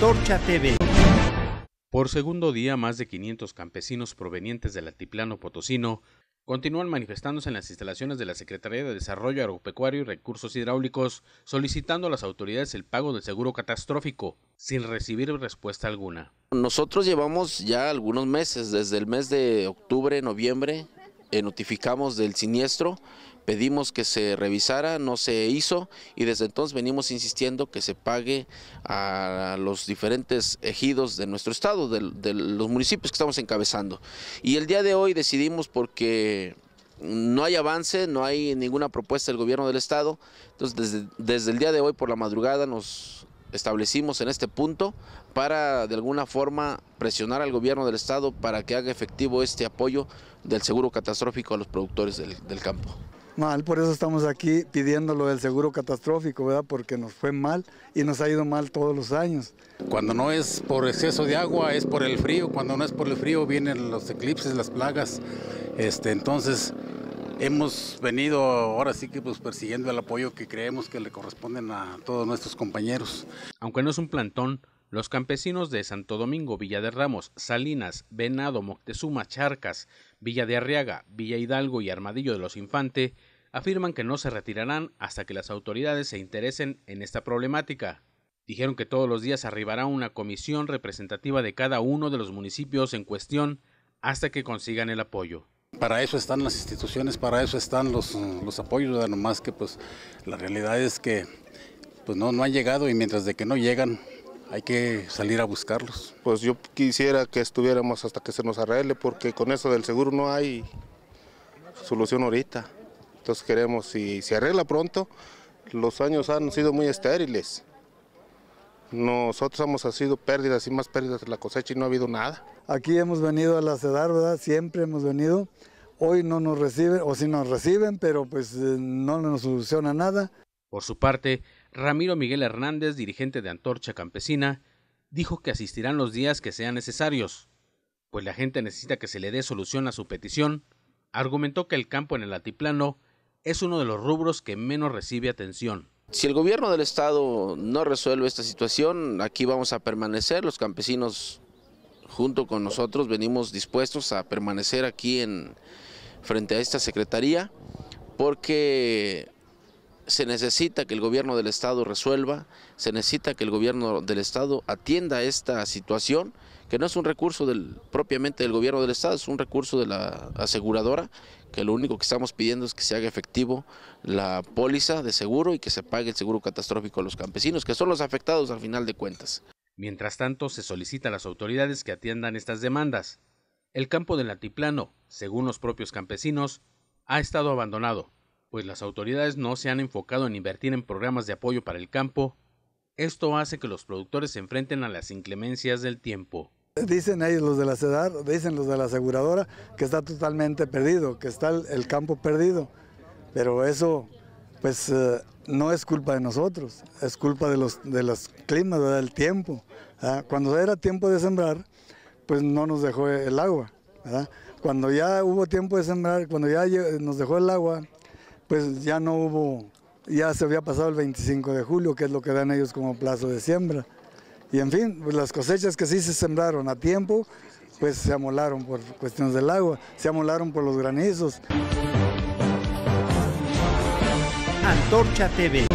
Torcha TV. Por segundo día, más de 500 campesinos provenientes del altiplano potosino continúan manifestándose en las instalaciones de la Secretaría de Desarrollo Agropecuario y Recursos Hidráulicos, solicitando a las autoridades el pago del seguro catastrófico, sin recibir respuesta alguna. Nosotros llevamos ya algunos meses, desde el mes de octubre, noviembre, eh, notificamos del siniestro pedimos que se revisara, no se hizo y desde entonces venimos insistiendo que se pague a los diferentes ejidos de nuestro estado, de, los municipios que estamos encabezando. Y el día de hoy decidimos porque no hay avance, no hay ninguna propuesta del gobierno del estado, entonces desde, el día de hoy por la madrugada nos establecimos en este punto para de alguna forma presionar al gobierno del estado para que haga efectivo este apoyo del seguro catastrófico a los productores del campo mal, por eso estamos aquí pidiendo lo del seguro catastrófico, ¿verdad? Porque nos fue mal y nos ha ido mal todos los años. Cuando no es por exceso de agua, es por el frío, cuando no es por el frío vienen los eclipses, las plagas, este, entonces hemos venido ahora sí que pues persiguiendo el apoyo que creemos que le corresponden a todos nuestros compañeros. Aunque no es un plantón, los campesinos de Santo Domingo, Villa de Ramos, Salinas, Venado, Moctezuma, Charcas, Villa de Arriaga, Villa Hidalgo y Armadillo de los Infante afirman que no se retirarán hasta que las autoridades se interesen en esta problemática. Dijeron que todos los días arribará una comisión representativa de cada uno de los municipios en cuestión hasta que consigan el apoyo. Para eso están las instituciones, para eso están los, apoyos, más que pues la realidad es que pues no, no han llegado y mientras de que no llegan, hay que salir a buscarlos. Pues yo quisiera que estuviéramos hasta que se nos arregle, porque con eso del seguro no hay solución ahorita. Entonces queremos, si se arregla pronto, los años han sido muy estériles. Nosotros hemos sido pérdidas y más pérdidas de la cosecha y no ha habido nada. Aquí hemos venido a la CEDAR, ¿verdad? Siempre hemos venido. Hoy no nos reciben, o sí nos reciben, pero pues eh, no nos soluciona nada. Por su parte, Ramiro Miguel Hernández, dirigente de Antorcha Campesina, dijo que asistirán los días que sean necesarios, pues la gente necesita que se le dé solución a su petición. Argumentó que el campo en el altiplano es uno de los rubros que menos recibe atención. Si el gobierno del estado no resuelve esta situación, aquí vamos a permanecer, los campesinos junto con nosotros venimos dispuestos a permanecer aquí en frente a esta secretaría porque se necesita que el gobierno del Estado resuelva, se necesita que el gobierno del Estado atienda esta situación, que no es un recurso del, propiamente del gobierno del Estado, es un recurso de la aseguradora, que lo único que estamos pidiendo es que se haga efectivo la póliza de seguro y que se pague el seguro catastrófico a los campesinos, que son los afectados al final de cuentas. Mientras tanto, se solicita a las autoridades que atiendan estas demandas. El campo del Altiplano, según los propios campesinos, ha estado abandonado pues las autoridades no se han enfocado en invertir en programas de apoyo para el campo, esto hace que los productores se enfrenten a las inclemencias del tiempo. Dicen ellos los de la CEDAR, dicen los de la aseguradora, que está totalmente perdido, que está el, campo perdido, pero eso pues eh, no es culpa de nosotros, es culpa de los, de los climas, del tiempo. ¿ah? Cuando era tiempo de sembrar, pues no nos dejó el agua. Cuando ya hubo tiempo de sembrar, cuando ya nos dejó el agua, pues ya no hubo, ya se había pasado el 25 de julio, que es lo que dan ellos como plazo de siembra. Y en fin, pues, las cosechas que sí se sembraron a tiempo, pues se amolaron por cuestiones del agua, se amolaron por los granizos. Antorcha TV.